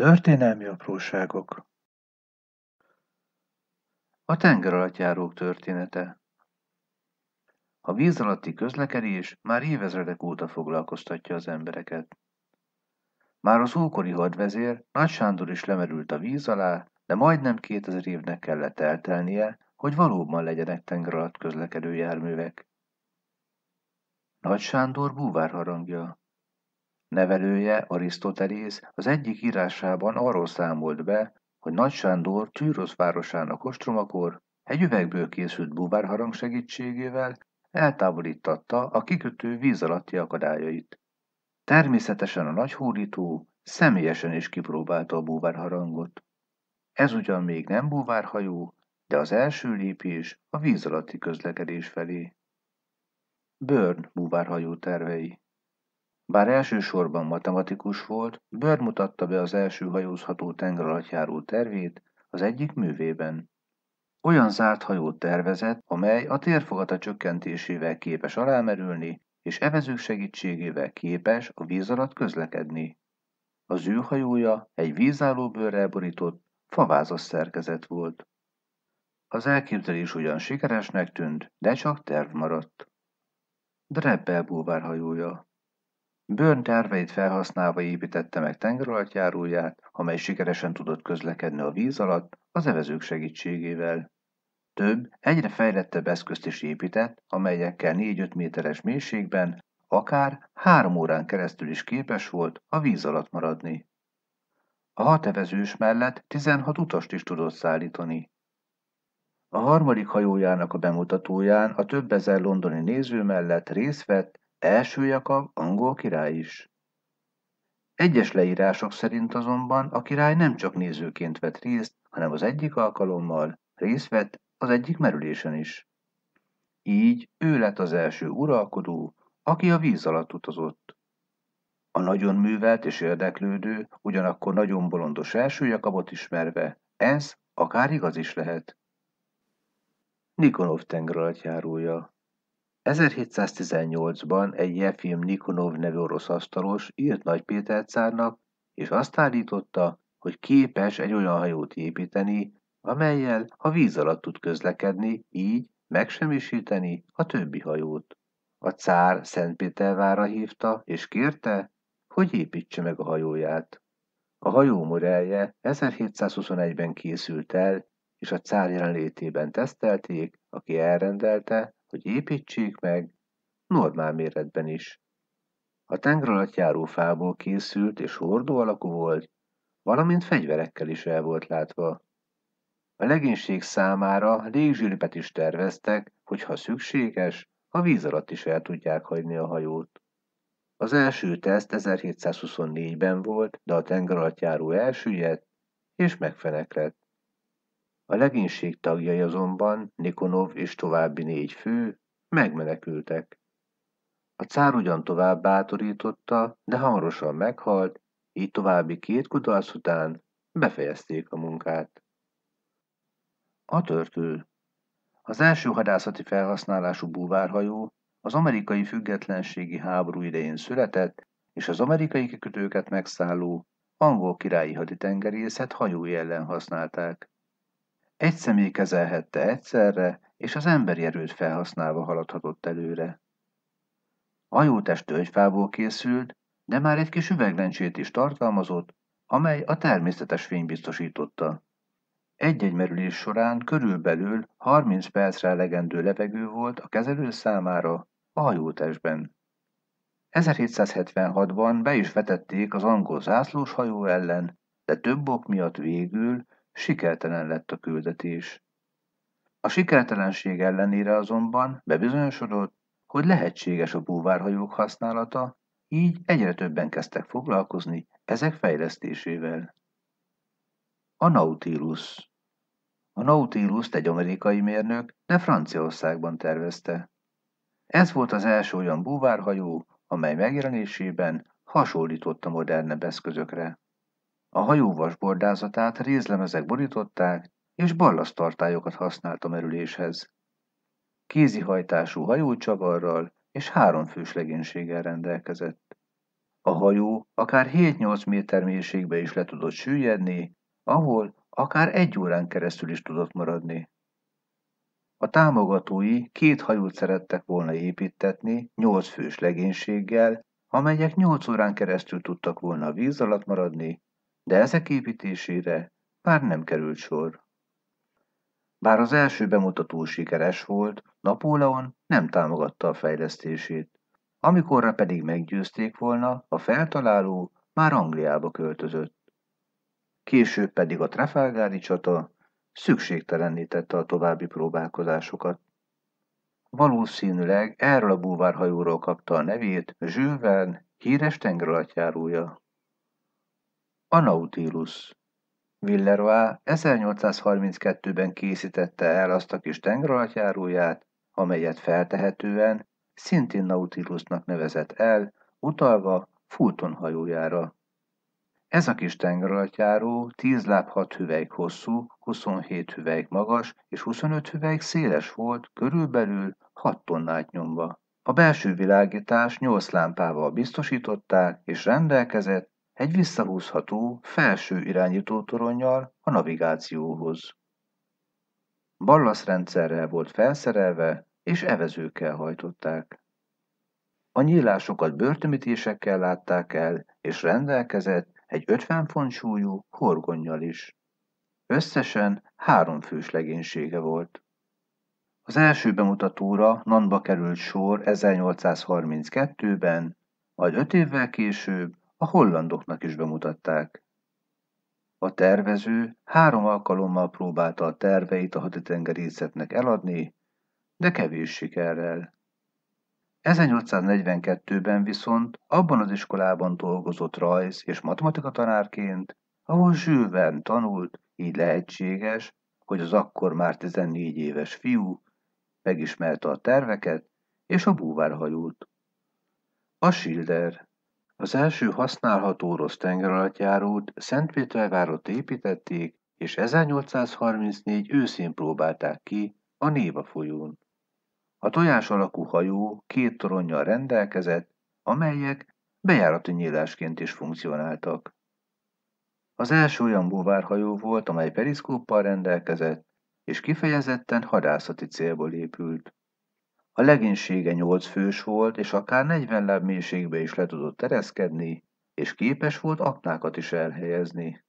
Történelmi apróságok A tengeralattjárók története A víz alatti közlekedés már évezredek óta foglalkoztatja az embereket. Már az ókori hadvezér, Nagy Sándor is lemerült a víz alá, de majdnem 2000 évnek kellett eltelnie, hogy valóban legyenek alatt közlekedő járművek. Nagy Sándor búvárharangja nevelője Arisztotelész az egyik írásában arról számolt be, hogy Nagy Sándor Tűrosz városának ostromakor egy üvegből készült búvárharang segítségével eltávolítatta a kikötő víz alatti akadályait. Természetesen a nagy hódító személyesen is kipróbálta a búvárharangot. Ez ugyan még nem búvárhajó, de az első lépés a víz alatti közlekedés felé. Börn búvárhajó tervei bár elsősorban matematikus volt, Börd mutatta be az első hajózható tengeralattjáró tervét az egyik művében. Olyan zárt hajót tervezett, amely a térfogata csökkentésével képes alámerülni, és evezők segítségével képes a víz alatt közlekedni. Az ő hajója egy vízálló bőrrel borított, favázas szerkezet volt. Az elképzelés ugyan sikeresnek tűnt, de csak terv maradt. Drebbel búvárhajója Bőn terveit felhasználva építette meg tengeralattjáróját, amely sikeresen tudott közlekedni a víz alatt az evezők segítségével. Több, egyre fejlettebb eszközt is épített, amelyekkel 4-5 méteres mélységben, akár három órán keresztül is képes volt a víz alatt maradni. A hat evezős mellett 16 utast is tudott szállítani. A harmadik hajójának a bemutatóján a több ezer londoni néző mellett részt vett első Jakab angol király is. Egyes leírások szerint azonban a király nem csak nézőként vett részt, hanem az egyik alkalommal részt vett az egyik merülésen is. Így ő lett az első uralkodó, aki a víz alatt utazott. A nagyon művelt és érdeklődő, ugyanakkor nagyon bolondos első Jakabot ismerve, ez akár igaz is lehet. Nikonov járója. 1718-ban egy Jefim Nikonov nevű orosz asztalos írt Nagy Péter cárnak, és azt állította, hogy képes egy olyan hajót építeni, amelyel a víz alatt tud közlekedni, így megsemmisíteni a többi hajót. A cár Szentpétervára hívta, és kérte, hogy építse meg a hajóját. A hajó morelje 1721-ben készült el, és a cár jelenlétében tesztelték, aki elrendelte, hogy építsék meg normál méretben is. A tenger alatt járó fából készült és hordó alakú volt, valamint fegyverekkel is el volt látva. A legénység számára légzsilipet is terveztek, hogy ha szükséges, a víz alatt is el tudják hagyni a hajót. Az első teszt 1724-ben volt, de a tengeralattjáró elsüllyedt és megfeneklett. A legénység tagjai azonban, Nikonov és további négy fő, megmenekültek. A cár ugyan tovább bátorította, de hamarosan meghalt, így további két kudarc után befejezték a munkát. A törtő Az első hadászati felhasználású búvárhajó az amerikai függetlenségi háború idején született, és az amerikai kikötőket megszálló angol királyi haditengerészet hajói ellen használták. Egy személy kezelhette egyszerre, és az emberi erőt felhasználva haladhatott előre. A jótest tölgyfából készült, de már egy kis üveglencsét is tartalmazott, amely a természetes fény biztosította. Egy-egy merülés során körülbelül 30 percre elegendő levegő volt a kezelő számára a hajótestben. 1776-ban be is vetették az angol zászlós hajó ellen, de több ok miatt végül sikertelen lett a küldetés. A sikertelenség ellenére azonban bebizonyosodott, hogy lehetséges a búvárhajók használata, így egyre többen kezdtek foglalkozni ezek fejlesztésével. A Nautilus A nautilus egy amerikai mérnök, de Franciaországban tervezte. Ez volt az első olyan búvárhajó, amely megjelenésében hasonlított a modernebb eszközökre. A hajóvas bordázatát rézlemezek borították, és ballasztartályokat használt a merüléshez. Kézihajtású hajócsavarral és fős legénységgel rendelkezett. A hajó akár 7-8 méter mélységbe is le tudott süllyedni, ahol akár egy órán keresztül is tudott maradni. A támogatói két hajót szerettek volna építetni nyolc fős legénységgel, amelyek nyolc órán keresztül tudtak volna víz alatt maradni, de ezek építésére már nem került sor. Bár az első bemutató sikeres volt, Napóleon nem támogatta a fejlesztését. Amikorra pedig meggyőzték volna, a feltaláló már Angliába költözött. Később pedig a Trafalgári csata szükségtelenítette a további próbálkozásokat. Valószínűleg erről a búvárhajóról kapta a nevét Jules híres tengeralattjárója. A Nautilus Villeroy 1832-ben készítette el azt a kis tengeralattjáróját, amelyet feltehetően szintén Nautilusnak nevezett el, utalva Fulton hajójára. Ez a kis tengeralattjáró 10 láb 6 hüvelyk hosszú, 27 hüvelyk magas és 25 hüvelyk széles volt, körülbelül 6 tonnát nyomva. A belső világítás 8 lámpával biztosították, és rendelkezett egy visszahúzható, felső toronnyal a navigációhoz. Ballaszrendszerrel volt felszerelve, és evezőkkel hajtották. A nyílásokat börtömítésekkel látták el, és rendelkezett egy 50 font súlyú horgonnyal is. Összesen három fős legénysége volt. Az első bemutatóra Nanba került sor 1832-ben, majd öt évvel később a hollandoknak is bemutatták. A tervező három alkalommal próbálta a terveit a haditengerészetnek eladni, de kevés sikerrel. 1842-ben viszont abban az iskolában dolgozott rajz és matematika tanárként, ahol Jules tanult, így lehetséges, hogy az akkor már 14 éves fiú megismerte a terveket és a búvárhajót. A Schilder az első használható orosz tengeralattjárót Szentpétervárot építették, és 1834 őszén próbálták ki a Néva folyón. A tojás alakú hajó két toronnyal rendelkezett, amelyek bejárati nyílásként is funkcionáltak. Az első olyan búvárhajó volt, amely periszkóppal rendelkezett, és kifejezetten hadászati célból épült. A legénysége nyolc fős volt, és akár negyven láb mélységbe is le tudott tereszkedni, és képes volt aknákat is elhelyezni.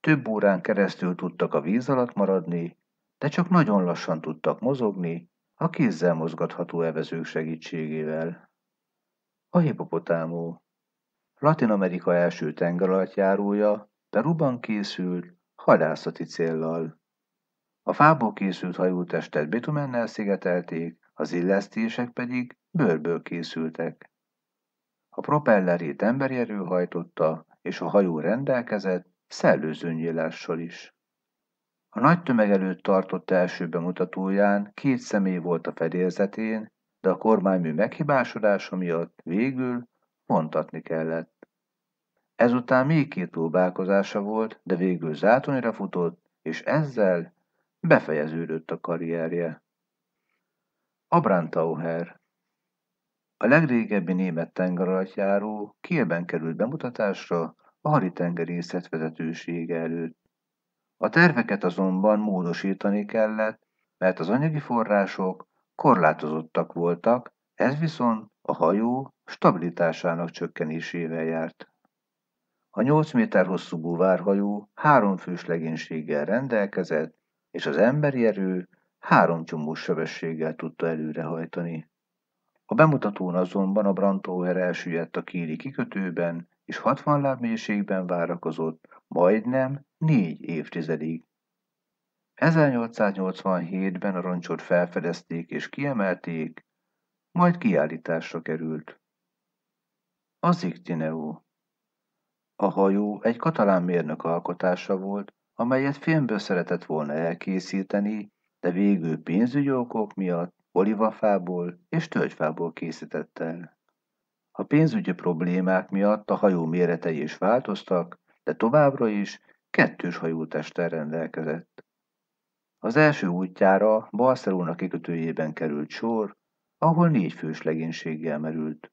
Több órán keresztül tudtak a víz alatt maradni, de csak nagyon lassan tudtak mozogni, a kézzel mozgatható evezők segítségével. A hipopotámó Latin Amerika első tengeralattjárója Peruban készült, hadászati céllal. A fából készült hajótestet bitumennel szigetelték, az illesztések pedig bőrből készültek. A propellerét emberi erő hajtotta, és a hajó rendelkezett szellőzőnyílással is. A nagy tömeg előtt tartott első bemutatóján két személy volt a fedélzetén, de a kormánymű meghibásodása miatt végül vontatni kellett. Ezután még két próbálkozása volt, de végül zátonyra futott, és ezzel befejeződött a karrierje. Abrantauher A legrégebbi német tengeralattjáró Kielben került bemutatásra a haditengerészet vezetősége előtt. A terveket azonban módosítani kellett, mert az anyagi források korlátozottak voltak, ez viszont a hajó stabilitásának csökkenésével járt. A 8 méter hosszú búvárhajó három fős legénységgel rendelkezett, és az emberi erő három csombos sebességgel tudta előrehajtani. A bemutatón azonban a Brantauer elsüllyedt a kéli kikötőben, és 60 láb mélységben várakozott, majdnem négy évtizedig. 1887-ben a roncsot felfedezték és kiemelték, majd kiállításra került. Az Iktineó. A hajó egy katalán mérnök alkotása volt, amelyet filmből szeretett volna elkészíteni, de végül pénzügyi okok miatt olivafából és tölgyfából készített el. A pénzügyi problémák miatt a hajó méretei is változtak, de továbbra is kettős hajótesten rendelkezett. Az első útjára Barcelona kikötőjében került sor, ahol négy fős legénységgel merült.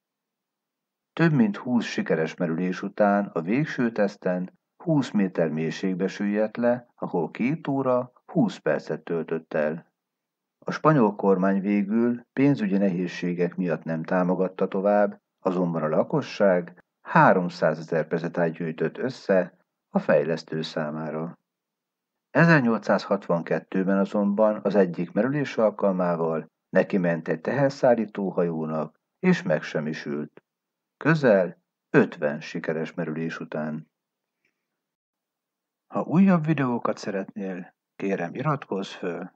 Több mint húsz sikeres merülés után a végső teszten 20 méter mélységbe süllyedt le, ahol két óra, Húsz percet töltött el. A spanyol kormány végül pénzügyi nehézségek miatt nem támogatta tovább, azonban a lakosság 300 ezer pezetát gyűjtött össze a fejlesztő számára. 1862-ben azonban az egyik merülés alkalmával neki ment egy teherszállító hajónak, és megsemmisült. Közel 50 sikeres merülés után. Ha újabb videókat szeretnél, kérem iratkozz föl,